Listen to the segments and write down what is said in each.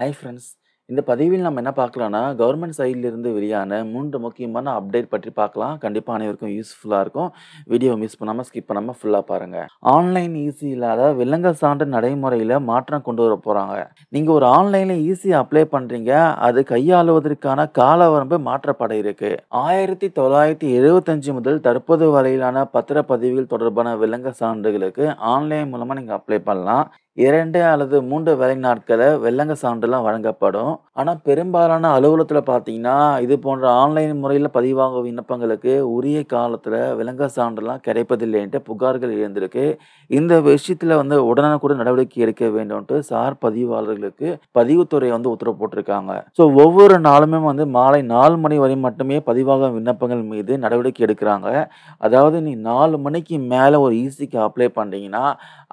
Hi friends இந்த பதிவில் நம்ம என்ன பார்க்கலாம்னா கவர்மெண்ட் சைட்லேருந்து வெளியான மூன்று முக்கியமான அப்டேட் பற்றி பார்க்கலாம் கண்டிப்பாக அனைவருக்கும் யூஸ்ஃபுல்லாக இருக்கும் வீடியோ மிஸ் பண்ணாமல் ஸ்கிப் பண்ணாமல் ஃபுல்லாக பாருங்கள் ஆன்லைன் ஈஸி இல்லாத விலங்கல் சான்று நடைமுறையில் மாற்றம் கொண்டு வர போகிறாங்க நீங்கள் ஒரு ஆன்லைனில் ஈஸியாக அப்ளை பண்ணுறீங்க அது கையாளுவதற்கான கால வரம்பு மாற்றப்பட இருக்குது ஆயிரத்தி தொள்ளாயிரத்தி எழுபத்தஞ்சு முதல் தற்போது வரையிலான பத்திரப்பதிவுகள் தொடர்பான விலங்கல் சான்றுகளுக்கு ஆன்லைன் மூலமாக நீங்கள் அப்ளை பண்ணலாம் இரண்டு அல்லது மூன்று வேலை நாட்களை வெள்ளங்க சான்றுலாம் வழங்கப்படும் ஆனால் பெரும்பாலான அலுவலகத்தில் பார்த்தீங்கன்னா இது போன்ற ஆன்லைன் முறையில் பதிவாகும் விண்ணப்பங்களுக்கு உரிய காலத்தில் விலங்க சான்றுலாம் கிடைப்பதில்லைன்ட்டு புகார்கள் இருந்திருக்கு இந்த விஷயத்தில் வந்து உடனே கூட நடவடிக்கை எடுக்க வேண்டும்ட்டு சார் பதிவாளர்களுக்கு பதிவுத்துறை வந்து உத்தரவு போட்டிருக்காங்க ஸோ ஒவ்வொரு நாளுமே வந்து மாலை நாலு மணி வரை மட்டுமே பதிவாகும் விண்ணப்பங்கள் மீது நடவடிக்கை எடுக்கிறாங்க அதாவது நீ நாலு மணிக்கு மேலே ஒரு ஈஸிக்கு e அப்ளை பண்ணிட்டீங்கன்னா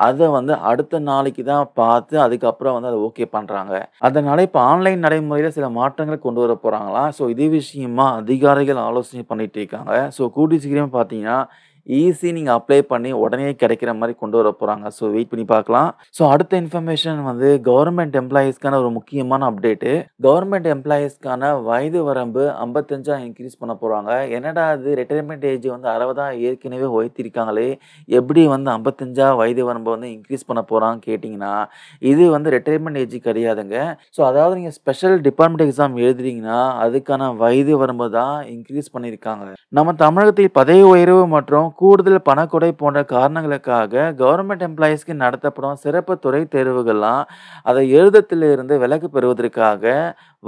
அதை வந்து அடுத்த நாளைக்கு நாளைக்கு தான் பார்த்து அதுக்கப்புறம் வந்து அதை ஓகே பண்ணுறாங்க அதனால் இப்போ ஆன்லைன் நடைமுறையில் சில மாற்றங்கள் கொண்டு வர போகிறாங்களா ஸோ இதே விஷயமா அதிகாரிகள் ஆலோசனை பண்ணிகிட்டு இருக்காங்க ஸோ கூட்டி சீக்கிரம் பார்த்தீங்கன்னா ஈஸி நீங்கள் அப்ளை பண்ணி உடனே கிடைக்கிற மாதிரி கொண்டு வர போகிறாங்க ஸோ வெயிட் பண்ணி பார்க்கலாம் ஸோ அடுத்த இன்ஃபர்மேஷன் வந்து கவர்மெண்ட் எம்ப்ளாயீஸ்க்கான ஒரு முக்கியமான அப்டேட்டு கவர்மெண்ட் எம்ப்ளாயீஸ்க்கான வயது வரம்பு ஐம்பத்தஞ்சா இன்க்ரீஸ் பண்ண போகிறாங்க என்னடா அது ரிட்டையர்மெண்ட் ஏஜ் வந்து அறுபதா ஏற்கனவே உயர்த்திருக்காங்களே எப்படி வந்து ஐம்பத்தஞ்சா வயது வரம்பு வந்து இன்க்ரீஸ் பண்ண போகிறாங்க கேட்டிங்கன்னா இது வந்து ரிட்டையர்மெண்ட் ஏஜ் கிடையாதுங்க ஸோ அதாவது நீங்கள் ஸ்பெஷல் டிபார்ட்மெண்ட் எக்ஸாம் எழுதுறீங்கன்னா அதுக்கான வயது வரம்பு தான் இன்க்ரீஸ் பண்ணியிருக்காங்க நம்ம தமிழகத்தில் பதவி உயர்வு மற்றும் கூடுதல் பணக்குடை போன்ற காரணங்களுக்காக கவர்மெண்ட் எம்ப்ளாயீஸ்க்கு நடத்தப்படும் சிறப்பு துறை தேர்வுகள்லாம் அதை எழுதத்திலிருந்து விலக்கு பெறுவதற்காக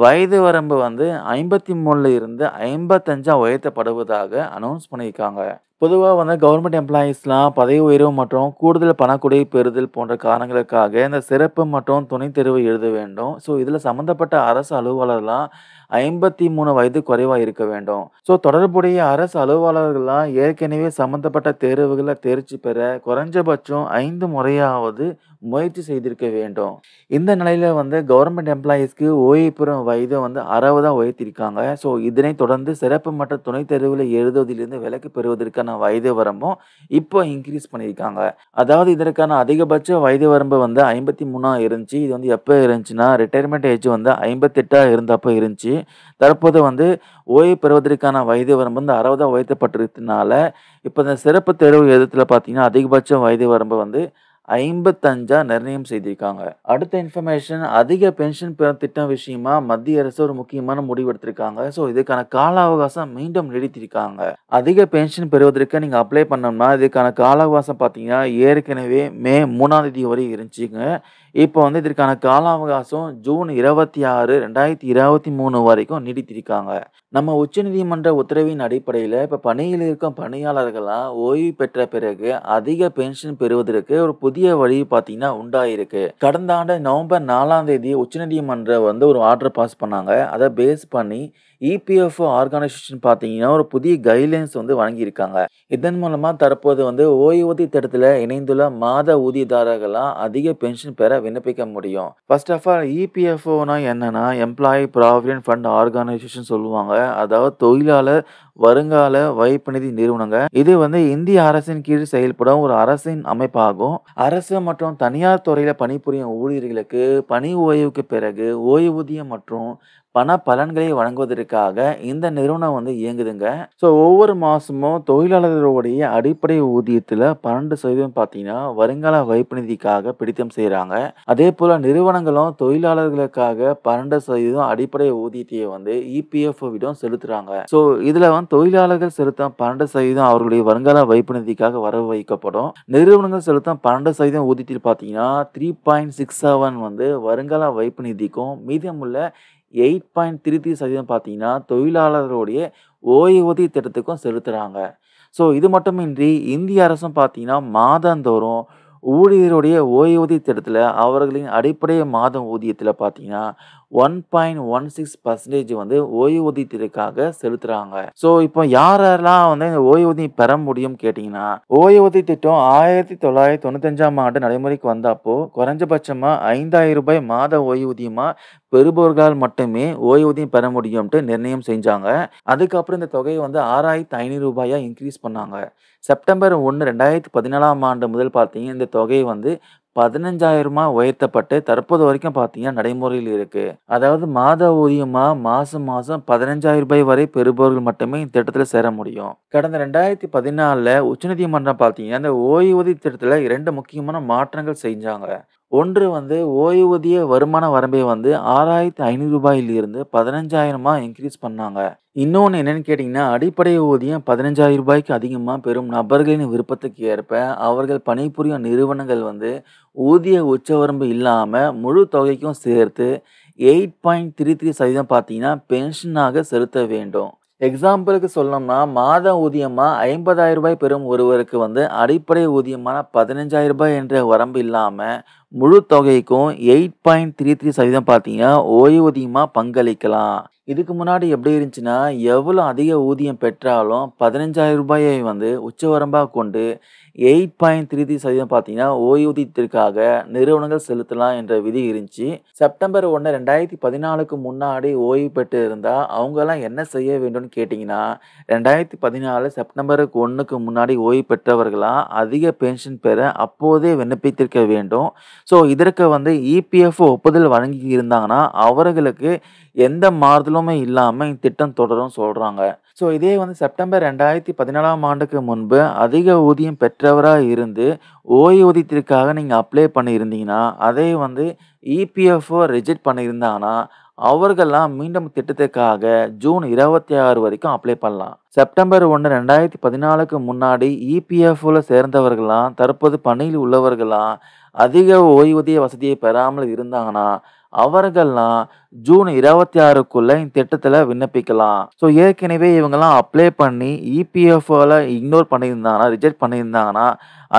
வயது வரம்பு வந்து ஐம்பத்தி மூணுல இருந்து ஐம்பத்தஞ்சாக உயர்த்தப்படுவதாக அனௌன்ஸ் பண்ணியிருக்காங்க பொதுவாக வந்து கவர்மெண்ட் எம்ப்ளாயீஸ்லாம் பதவி உயர்வு மற்றும் கூடுதல் பணக்குடி பெறுதல் போன்ற காரணங்களுக்காக இந்த சிறப்பு மற்றும் துணைத் தேர்வு எழுத வேண்டும் ஸோ இதில் சம்மந்தப்பட்ட அரசு அலுவலர்லாம் ஐம்பத்தி மூணு வயது குறைவாக இருக்க வேண்டும் ஸோ தொடர்புடைய அரசு அலுவலர்கள்லாம் ஏற்கனவே சம்மந்தப்பட்ட தேர்வுகளை தேர்ச்சி பெற குறைஞ்சபட்சம் ஐந்து முறையாவது முயற்சி செய்திருக்க வேண்டும் இந்த நிலையில் வந்து கவர்மெண்ட் எம்ப்ளாயீஸ்க்கு ஓய்வுபெறும் வயதை வந்து அறுபதாக உயர்த்திருக்காங்க ஸோ இதனை தொடர்ந்து சிறப்பு மற்ற துணைத் தேர்வில் எழுதுவதிலிருந்து விலக்கு பெறுவதற்கான வயது வரம்பும் இப்போ இன்க்ரீஸ் பண்ணியிருக்காங்க அதாவது இதற்கான அதிகபட்ச வயது வரம்பு வந்து ஐம்பத்தி மூணாக இருந்துச்சு இது வந்து எப்போ இருந்துச்சுன்னா ரிட்டையர்மெண்ட் ஏஜ் வந்து ஐம்பத்தெட்டாக இருந்தப்போ இருந்துச்சு தற்போது வந்து ஓய்வு பெறுவதற்கான வயது வரம்பு வந்து அறுபதாக உயர்த்தப்பட்டிருக்கிறதுனால இப்போ இந்த சிறப்பு தேர்வு எழுதத்தில் பார்த்தீங்கன்னா அதிகபட்ச வயது வரம்பு வந்து ஐம்பத்தஞ்சா நிர்ணயம் செய்திருக்காங்க அடுத்த இன்ஃபர்மேஷன் அதிக பென்ஷன் பெற திட்டம் விஷயமா மத்திய அரசு ஒரு முக்கியமான முடிவு எடுத்திருக்காங்க ஸோ இதுக்கான கால அவகாசம் மீண்டும் நீடித்திருக்காங்க அதிக பென்ஷன் பெறுவதற்கு நீங்கள் அப்ளை பண்ணோம்னா இதுக்கான கால அவகாசம் பார்த்தீங்கன்னா ஏற்கனவே மே மூணாம் தேதி வரை இருந்துச்சுங்க இப்போ வந்து இதற்கான கால அவகாசம் ஜூன் இருபத்தி ஆறு ரெண்டாயிரத்தி இருபத்தி மூணு வரைக்கும் நீடித்திருக்காங்க நம்ம உச்சநீதிமன்ற உத்தரவின் அடிப்படையில் இப்போ பணியில் இருக்கும் பணியாளர்களாக ஓய்வு பெற்ற பிறகு அதிக பென்ஷன் பெறுவதற்கு ஒரு புதிய வழி பார்த்தீங்கன்னா உண்டாயிருக்கு கடந்த ஆண்டு நவம்பர் நாலாம் தேதி உச்சநீதிமன்றம் வந்து ஒரு ஆர்டர் பாஸ் பண்ணாங்க அதை பேஸ் பண்ணி இபிஎஃப்ஓ e ஆர்கனைசேஷன் பார்த்தீங்கன்னா ஒரு புதிய கைட்லைன்ஸ் வந்து வழங்கியிருக்காங்க இதன் மூலமாக தற்போது வந்து ஓய்வூதிய திட்டத்தில் இணைந்துள்ள மாத ஊதியதாரர்களாக அதிக பென்ஷன் பெற விண்ணப்பிக்க முடியும் ஃபர்ஸ்ட் ஆஃப் ஆல் இபிஎஃப்ஓனா என்னன்னா எம்ப்ளாயி ப்ராவிடன்ட் ஃபண்ட் ஆர்கனைசேஷன் சொல்லுவாங்க அதாவது தொழிலாளர் வருங்கால வைப்பு நிதி நிறுவனங்க இது வந்து இந்திய அரசின் கீழ் செயல்படும் ஒரு அரசின் அமைப்பாகும் அரசு மற்றும் தனியார் துறையில பணிபுரியும் ஊழியர்களுக்கு பணி ஓய்வுக்கு பிறகு ஓய்வூதியம் மற்றும் பண பலன்களை வழங்குவதற்காக இந்த நிறுவனம் வந்து இயங்குதுங்க ஸோ ஒவ்வொரு மாதமும் தொழிலாளர்களுடைய அடிப்படை ஊதியத்தில் பன்னெண்டு சதவீதம் பார்த்தீங்கன்னா வருங்கால வைப்பு நிதிக்காக பிடித்தம் செய்கிறாங்க அதே போல் நிறுவனங்களும் தொழிலாளர்களுக்காக பன்னெண்டு சதவீதம் அடிப்படை ஊதியத்தையை வந்து இபிஎஃப் e விடம் செலுத்துகிறாங்க ஸோ இதில் வந்து மூலம் தொழிலாளர்கள் செலுத்தும் பன்னெண்டு சதவீதம் அவர்களுடைய வருங்கால வைப்பு நிதிக்காக வரவு வைக்கப்படும் நிறுவனங்கள் செலுத்தும் பன்னெண்டு சதவீதம் ஊதியத்தில் பார்த்தீங்கன்னா த்ரீ பாயிண்ட் சிக்ஸ் செவன் வந்து வருங்கால வைப்பு நிதிக்கும் மீதமுள்ள எயிட் பாயிண்ட் த்ரீ த்ரீ சதவீதம் பார்த்தீங்கன்னா தொழிலாளர்களுடைய ஓய்வூதிய திட்டத்துக்கும் செலுத்துகிறாங்க ஸோ இது மட்டுமின்றி இந்திய அரசும் பார்த்தீங்கன்னா மாதந்தோறும் ஊழியருடைய ஓய்வூதிய திட்டத்தில் அவர்களின் அடிப்படை மாதம் ஊதியத்தில் பார்த்தீங்கன்னா one point one six percentage வந்து ஓய்வூதியத்திற்காக செலுத்துறாங்க ஸோ இப்போ யார் யாரெல்லாம் வந்து இந்த ஓய்வூதியம் பெற முடியும் கேட்டிங்கன்னா ஓய்வூதிய திட்டம் ஆயிரத்தி தொள்ளாயிரத்தி தொண்ணூத்தஞ்சாம் ஆண்டு நடைமுறைக்கு வந்தப்போ குறைஞ்சபட்சமாக ஐந்தாயிரம் ரூபாய் மாத ஓய்வூதியமாக பெறுபவர்களால் மட்டுமே ஓய்வூதியம் பெற முடியும்ட்டு நிர்ணயம் செஞ்சாங்க அதுக்கப்புறம் இந்த தொகையை வந்து ஆறாயிரத்தி ஐநூறு ரூபாயாக இன்க்ரீஸ் பண்ணாங்க செப்டம்பர் ஒன்று ரெண்டாயிரத்தி பதினேழாம் ஆண்டு முதல் பார்த்தீங்கன்னா இந்த தொகையை வந்து பதினஞ்சாயிரமா உயர்த்தப்பட்டு தற்போது வரைக்கும் பார்த்தீங்கன்னா நடைமுறையில் இருக்கு அதாவது மாத ஊதியமா மாசம் மாசம் பதினஞ்சாயிரம் ரூபாய் வரை பெறுபவர்கள் மட்டுமே இந்த திட்டத்தில் சேர முடியும் கடந்த ரெண்டாயிரத்தி பதினாலில் உச்சநீதிமன்றம் பார்த்தீங்கன்னா இந்த ஓய்வூதிய திட்டத்தில் இரண்டு முக்கியமான மாற்றங்கள் செஞ்சாங்க ஒன்று வந்து ஓய்வூதிய வருமான வரம்பை வந்து ஆறாயிரத்தி ஐநூறு ரூபாயிலிருந்து பதினஞ்சாயிரமா இன்க்ரீஸ் பண்ணாங்க இன்னொன்று என்னென்னு கேட்டிங்கன்னா அடிப்படை ஊதியம் பதினஞ்சாயிரம் ரூபாய்க்கு அதிகமாக பெறும் நபர்களின் விருப்பத்துக்கு ஏற்ப அவர்கள் பணிபுரியும் நிறுவனங்கள் வந்து ஊதிய உச்சவரம்பு இல்லாமல் முழு தொகைக்கும் சேர்த்து எயிட் பாயிண்ட் த்ரீ த்ரீ சதவீதம் பார்த்தீங்கன்னா பென்ஷனாக செலுத்த வேண்டும் எக்ஸாம்பிளுக்கு சொல்லணும்னா மாத ஊதியமாக ஐம்பதாயிரம் ரூபாய் பெறும் ஒருவருக்கு வந்து அடிப்படை ஊதியமான பதினஞ்சாயிரம் ரூபாய் என்ற வரம்பு இல்லாமல் முழு தொகைக்கும் எயிட் பாயிண்ட் த்ரீ த்ரீ சதவீதம் பார்த்தீங்கன்னா ஓய்வூதியமாக பங்களிக்கலாம் இதுக்கு முன்னாடி எப்படி இருந்துச்சுன்னா, எவ்வளோ அதிக ஊதியம் பெற்றாலும் பதினஞ்சாயிரம் ரூபாயை வந்து உச்சவரம்பாக கொண்டு எயிட் பாயிண்ட் சதவீதம் பார்த்தீங்கன்னா, ஓய்வூதியத்திற்காக நிறுவனங்கள் செலுத்தலாம் என்ற விதி இருந்துச்சு. செப்டம்பர் ஒன்று ரெண்டாயிரத்தி பதினாலுக்கு முன்னாடி ஓய்வு பெற்று இருந்தால் அவங்கெல்லாம் என்ன செய்ய வேண்டும்னு ரெண்டாயிரத்தி பதினாலு செப்டம்பருக்கு ஒன்றுக்கு முன்னாடி ஓய்வு பெற்றவர்களாக அதிக பென்ஷன் பெற அப்போதே விண்ணப்பித்திருக்க வேண்டும். ஸோ இதற்கு வந்து இபிஎஃப்ஓ ஒப்புதல் வழங்கி இருந்தாங்கன்னா அவர்களுக்கு எந்த மாறுதலுமே இல்லாமல் இத்திட்டம் தொடரும் சொல்கிறாங்க ஸோ இதே வந்து செப்டம்பர் ரெண்டாயிரத்தி பதினாலாம் ஆண்டுக்கு முன்பு அதிக ஊதியம் பெற்றவராக இருந்து ஓய்வூதியத்திற்காக நீங்கள் அப்ளை பண்ணியிருந்தீங்கன்னா அதே வந்து இபிஎஃப்ஓ e ரிஜெக்ட் பண்ணியிருந்தாங்கன்னா அவர்கள்லாம் மீண்டும் திட்டத்துக்காக ஜூன் இருபத்தி ஆறு வரைக்கும் அப்ளை பண்ணலாம் செப்டம்பர் ஒன்று ரெண்டாயிரத்தி பதினாலுக்கு முன்னாடி இபிஎஃப்ஓவில் e சேர்ந்தவர்களாம் தற்போது பணியில் உள்ளவர்களாம் அதிக ஓய்வூதிய வசதியை பெறாமல் இருந்தாங்கன்னா அவர்கள்லாம் ஜூன் இருபத்தி ஆறுக்குள்ள இந்த திட்டத்தில் விண்ணப்பிக்கலாம் ஸோ ஏற்கனவே இவங்கெல்லாம் அப்ளை பண்ணி இபிஎஃப்ஓவில் e இக்னோர் பண்ணியிருந்தாங்கன்னா ரிஜெக்ட் பண்ணியிருந்தாங்கன்னா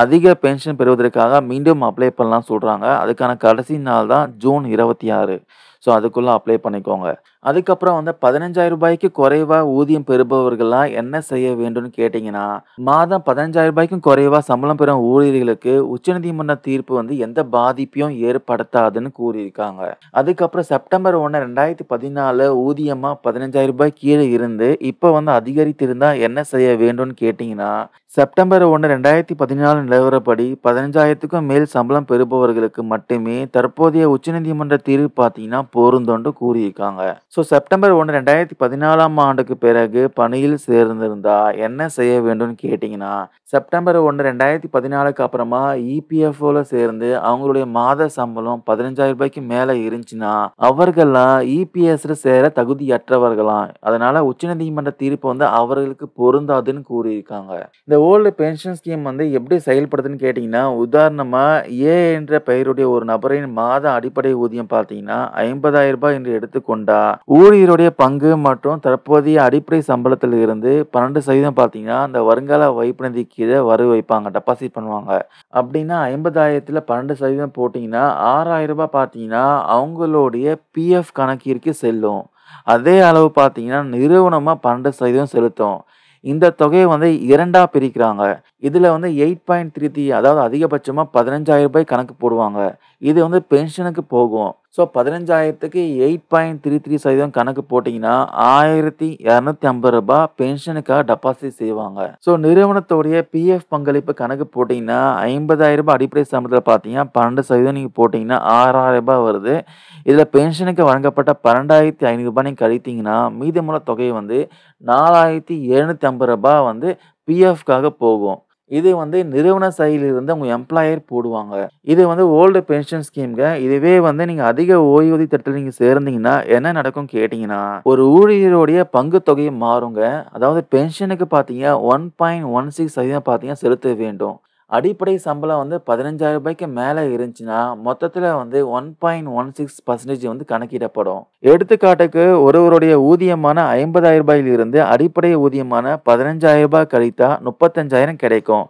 அதிக பென்ஷன் பெறுவதற்காக மீண்டும் அப்ளை பண்ணலாம் சொல்கிறாங்க அதுக்கான கடைசி நாள் தான் ஜூன் இருபத்தி ஆறு ஸோ அதுக்குள்ளே அப்ளை பண்ணிக்கோங்க அதுக்கப்புறம் வந்து பதினஞ்சாயிரம் ரூபாய்க்கு குறைவாக ஊதியம் பெறுபவர்கள்லாம் என்ன செய்ய வேண்டும்னு கேட்டிங்கன்னா மாதம் பதினஞ்சாயிரம் ரூபாய்க்கும் குறைவாக சம்பளம் பெறும் ஊழியர்களுக்கு உச்சநீதிமன்ற தீர்ப்பு வந்து எந்த பாதிப்பையும் ஏற்படுத்தாதுன்னு கூறியிருக்காங்க அதுக்கப்புறம் செப்டம்பர் ஒன்று ரெண்டாயிரத்தி பதினாலு ஊதியமாக பதினஞ்சாயிரம் ரூபாய் கீழே இருந்து இப்போ வந்து அதிகரித்திருந்தால் என்ன செய்ய வேண்டும்னு கேட்டிங்கன்னா செப்டம்பர் ஒன்று ரெண்டாயிரத்தி பதினாலு நிலவரப்படி பதினஞ்சாயிரத்துக்கும் மேல் சம்பளம் பெறுபவர்களுக்கு மட்டுமே தற்போதைய உச்சநீதிமன்ற தீர்வு பார்த்தீங்கன்னா பொருந்தோன்று கூறியிருக்காங்க ஸோ செப்டம்பர் ஒன்று ரெண்டாயிரத்தி பதினாலாம் ஆண்டுக்கு பிறகு பணியில் சேர்ந்திருந்தா என்ன செய்ய வேண்டும்னு கேட்டிங்கன்னா செப்டம்பர் ஒன்று ரெண்டாயிரத்தி பதினாலுக்கு அப்புறமா இபிஎஃப்ஓவில் e சேர்ந்து அவங்களுடைய மாத சம்பளம் பதினஞ்சாயிரம் ரூபாய்க்கு மேலே இருந்துச்சுன்னா அவர்கள்லாம் இபிஎஸ்ல e சேர தகுதியற்றவர்களாம் அதனால உச்சநீதிமன்ற தீர்ப்பு வந்து அவர்களுக்கு பொருந்தாதுன்னு கூறியிருக்காங்க இந்த ஓல்டு பென்ஷன் ஸ்கீம் வந்து எப்படி செயல்படுதுன்னு கேட்டிங்கன்னா உதாரணமாக ஏ என்ற பெயருடைய ஒரு நபரின் மாத அடிப்படை ஊதியம் பார்த்தீங்கன்னா எண்பதாயிரம் ரூபாய் என்று எடுத்துக்கொண்டால் ஊழியருடைய பங்கு மற்றும் தற்போதைய அடிப்படை சம்பளத்தில் இருந்து பன்னெண்டு சதவீதம் பார்த்தீங்கன்னா அந்த வருங்கால நிதி கீழே வரி வைப்பாங்க டெபாசிட் பண்ணுவாங்க அப்படின்னா ஐம்பதாயிரத்தில் பன்னெண்டு சதவீதம் போட்டிங்கன்னா ஆறாயிரம் ரூபாய் பார்த்தீங்கன்னா அவங்களுடைய பிஎஃப் கணக்கிற்கு செல்லும் அதே அளவு பார்த்தீங்கன்னா நிறுவனமாக பன்னெண்டு சதவீதம் செலுத்தும் இந்த தொகையை வந்து இரண்டாக பிரிக்கிறாங்க இதில் வந்து எயிட் பாயிண்ட் த்ரீ த்ரீ அதாவது அதிகபட்சமாக பதினஞ்சாயிரம் ரூபாய் கணக்கு போடுவாங்க இது வந்து பென்ஷனுக்கு போகும் ஸோ பதினஞ்சாயிரத்துக்கு எயிட் பாயிண்ட் த்ரீ த்ரீ சதவீதம் கணக்கு போட்டிங்கன்னா ஆயிரத்தி இரநூத்தி ஐம்பது ரூபாய் பென்ஷனுக்காக டெபாசிட் செய்வாங்க ஸோ நிறுவனத்தோடைய பிஎஃப் பங்களிப்பு கணக்கு போட்டிங்கன்னா ஐம்பதாயிரம் ரூபாய் அடிப்படை சம்பளத்தில் பார்த்தீங்கன்னா பன்னெண்டு சதவீதம் நீங்கள் போட்டிங்கன்னா ஆறாயிரம் ரூபாய் வருது இதில் பென்ஷனுக்கு வழங்கப்பட்ட பன்னெண்டாயிரத்தி ரூபாய் நீங்கள் கழித்தீங்கன்னா மீதமுள்ள தொகை வந்து நாலாயிரத்தி எழுநூற்றி ஐம்பது ரூபாய் வந்து பிஎஃப்காக போகும் இது வந்து நிறுவன சைடிலிருந்து அவங்க எம்ப்ளாயர் போடுவாங்க இது வந்து ஓல்டு பென்ஷன் ஸ்கீம்க இதுவே வந்து நீங்கள் அதிக ஓய்வூதிய திட்டத்தில் நீங்கள் சேர்ந்தீங்கன்னா என்ன நடக்கும் கேட்டிங்கன்னா ஒரு ஊழியருடைய பங்கு தொகையை மாறுங்க அதாவது பென்ஷனுக்கு பார்த்தீங்கன்னா ஒன் பாயிண்ட் ஒன் சிக்ஸ் சதவீதம் பார்த்தீங்கன்னா செலுத்த வேண்டும் அடிப்படை சம்பளம் வந்து பதினஞ்சாயிரம் ரூபாய்க்கு மேலே இருந்துச்சுன்னா மொத்தத்தில் வந்து one point one six percentage வந்து கணக்கிடப்படும் எடுத்துக்காட்டுக்கு ஒருவருடைய ஊதியமான ஐம்பதாயிரம் ரூபாயிலிருந்து அடிப்படை ஊதியமான பதினஞ்சாயிரம் ரூபாய் கழித்தா முப்பத்தஞ்சாயிரம் கிடைக்கும்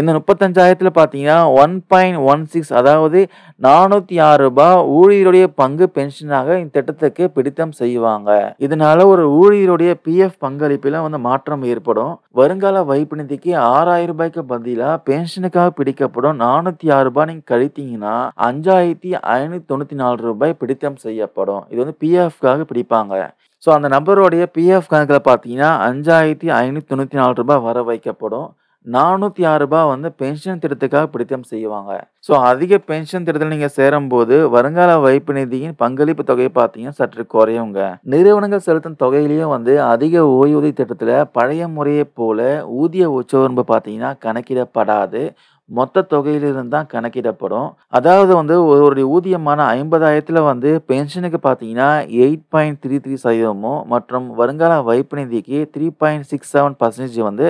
இந்த முப்பத்தஞ்சாயிரத்தில் பார்த்தீங்கன்னா ஒன் பாயிண்ட் ஒன் சிக்ஸ் அதாவது நானூற்றி ஆறு ரூபாய் ஊழியருடைய பங்கு பென்ஷனாக இந்த திட்டத்துக்கு பிடித்தம் செய்வாங்க இதனால ஒரு ஊழியருடைய பிஎஃப் பங்களிப்பில் வந்து மாற்றம் ஏற்படும் வருங்கால வைப்பு நிதிக்கு ஆறாயிரம் ரூபாய்க்கு பதிலாக பென்ஷனுக்காக பிடிக்கப்படும் நானூற்றி ஆறு ரூபாய் நீங்கள் கழித்தீங்கன்னா அஞ்சாயிரத்தி ஐநூற்றி தொண்ணூற்றி நாலு ரூபாய் பிடித்தம் செய்யப்படும் இது வந்து பிஎஃப்காக பிடிப்பாங்க ஸோ அந்த நபருடைய பிஎஃப் கணக்கில் பார்த்தீங்கன்னா அஞ்சாயிரத்தி ஐநூற்றி தொண்ணூற்றி நாலு ரூபாய் வர வைக்கப்படும் நானூற்றி ஆறு ரூபாய் வந்து பென்ஷன் திட்டத்துக்காக பிடித்தம் செய்வாங்க ஸோ அதிக பென்ஷன் திட்டத்தில் நீங்கள் சேரும்போது வருங்கால வைப்பு நிதியின் பங்களிப்பு தொகையை பார்த்தீங்கன்னா சற்று குறையுங்க நிறுவனங்கள் செலுத்தும் தொகையிலையும் வந்து அதிக ஓய்வூதிய திட்டத்தில் பழைய முறையை போல ஊதிய உச்சவரம்பு பார்த்தீங்கன்னா கணக்கிடப்படாது மொத்த தொகையிலிருந்து தான் கணக்கிடப்படும் அதாவது வந்து ஒருவருடைய ஊதியமான ஐம்பதாயிரத்தில் வந்து பென்ஷனுக்கு பார்த்தீங்கன்னா எயிட் பாயிண்ட் த்ரீ த்ரீ சதவீதமும் மற்றும் வருங்கால வைப்பு நிதிக்கு three point six seven percentage வந்து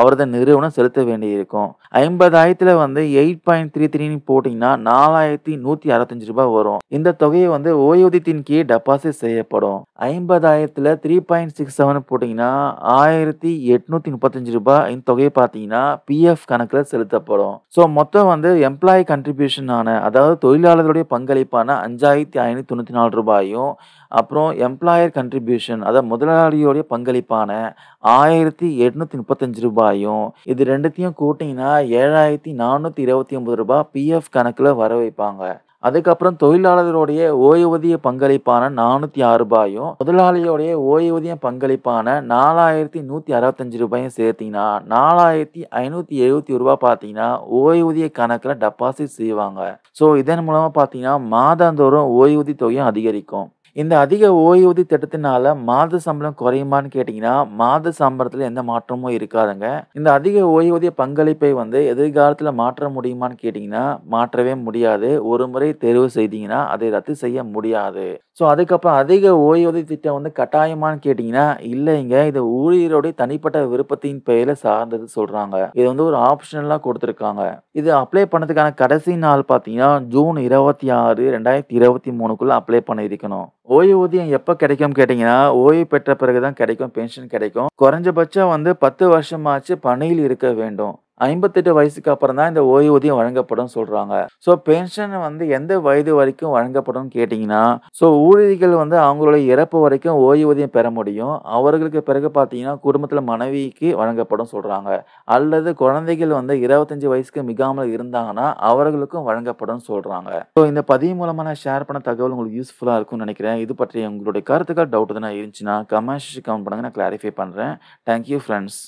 அவரது நிறுவனம் செலுத்த வேண்டியிருக்கும் ஐம்பதாயிரத்தில் வந்து எயிட் பாயிண்ட் த்ரீ த்ரீன்னு போட்டிங்கன்னா நாலாயிரத்தி நூற்றி அறுபத்தஞ்சு ரூபாய் வரும் இந்த தொகையை வந்து ஓய்வூதியத்தின் கீழ் டெபாசிட் செய்யப்படும் ஐம்பதாயிரத்தில் த்ரீ பாயிண்ட் சிக்ஸ் செவன் போட்டிங்கன்னா ஆயிரத்தி எட்நூற்றி முப்பத்தஞ்சு ரூபாய் இந்த தொகையை பார்த்தீங்கன்னா பிஎஃப் கணக்கில் செலுத்தப்படும் ஸோ மொத்தம் வந்து எம்ப்ளாயி கண்ட்ரிபியூஷனான அதாவது தொழிலாளர்களுடைய பங்களிப்பான அஞ்சாயிரத்தி ஐநூற்றி தொண்ணூற்றி நாலு ரூபாயும் அப்புறம் எம்ப்ளாயர் கண்ட்ரிபியூஷன் அதாவது முதலாளியோடைய பங்களிப்பான ஆயிரத்தி எட்நூற்றி முப்பத்தஞ்சு ரூபாயும் இது ரெண்டுத்தையும் கூட்டிங்கன்னா ஏழாயிரத்தி நானூற்றி இருபத்தி ஒம்பது ரூபாய் பிஎஃப் கணக்கில் வர வைப்பாங்க அதுக்கப்புறம் தொழிலாளருடைய ஓய்வூதிய பங்களிப்பான நானூற்றி ஆறு ரூபாயும் முதலாளியோடைய ஓய்வூதிய பங்களிப்பான நாலாயிரத்தி நூற்றி அறுபத்தஞ்சு ரூபாயும் சேர்த்திங்கன்னா நாலாயிரத்தி ஐநூற்றி எழுபத்தி ரூபா பார்த்தீங்கன்னா ஓய்வூதிய கணக்கில் டெபாசிட் செய்வாங்க ஸோ இதன் மூலமாக பார்த்தீங்கன்னா மாதந்தோறும் ஓய்வூதிய தொகையும் அதிகரிக்கும் இந்த அதிக ஓய்வூதிய திட்டத்தினால மாத சம்பளம் குறையுமான்னு கேட்டிங்கன்னா மாத சம்பளத்தில் எந்த மாற்றமும் இருக்காதுங்க இந்த அதிக ஓய்வூதிய பங்களிப்பை வந்து எதிர்காலத்தில் மாற்ற முடியுமான்னு கேட்டிங்கன்னா மாற்றவே முடியாது ஒரு முறை தெரிவு செய்தீங்கன்னா அதை ரத்து செய்ய முடியாது ஸோ அதுக்கப்புறம் அதிக ஓய்வூதிய திட்டம் வந்து கட்டாயமான்னு கேட்டிங்கன்னா இல்லைங்க இது ஊழியருடைய தனிப்பட்ட விருப்பத்தின் பெயரில் சார்ந்தது சொல்கிறாங்க இது வந்து ஒரு ஆப்ஷனலாக கொடுத்துருக்காங்க இது அப்ளை பண்ணதுக்கான கடைசி நாள் பார்த்தீங்கன்னா ஜூன் இருபத்தி ஆறு ரெண்டாயிரத்தி இருபத்தி மூணுக்குள்ளே அப்ளை பண்ணியிருக்கணும் ஓய்வூதியம் எப்போ கிடைக்கும் கேட்டிங்கன்னா ஓய்வு பெற்ற பிறகு தான் கிடைக்கும் பென்ஷன் கிடைக்கும் குறைஞ்சபட்சம் வந்து பத்து வருஷமாச்சு பணியில் இருக்க வேண்டும் ஐம்பத்தெட்டு வயசுக்கு அப்புறம் தான் இந்த ஓய்வூதியம் வழங்கப்படும் சொல்கிறாங்க ஸோ பென்ஷன் வந்து எந்த வயது வரைக்கும் வழங்கப்படும் கேட்டிங்கன்னா ஸோ ஊழியர்கள் வந்து அவங்களுடைய இறப்பு வரைக்கும் ஓய்வூதியம் பெற முடியும் அவர்களுக்கு பிறகு பார்த்தீங்கன்னா குடும்பத்தில் மனைவிக்கு வழங்கப்படும் சொல்கிறாங்க அல்லது குழந்தைகள் வந்து இருபத்தஞ்சி வயசுக்கு மிகாமல் இருந்தாங்கன்னா அவர்களுக்கும் வழங்கப்படும் சொல்கிறாங்க ஸோ இந்த பதிவு மூலமாக நான் ஷேர் பண்ண தகவல் உங்களுக்கு யூஸ்ஃபுல்லாக இருக்கும்னு நினைக்கிறேன் இது பற்றி உங்களுடைய கருத்துக்கள் டவுட் எதுனா இருந்துச்சுன்னா கமெண்ட் கமெண்ட் பண்ணுங்க நான் கிளாரிஃபை பண்ணுறேன் தேங்க்யூ ஃப்ரெண்ட்ஸ்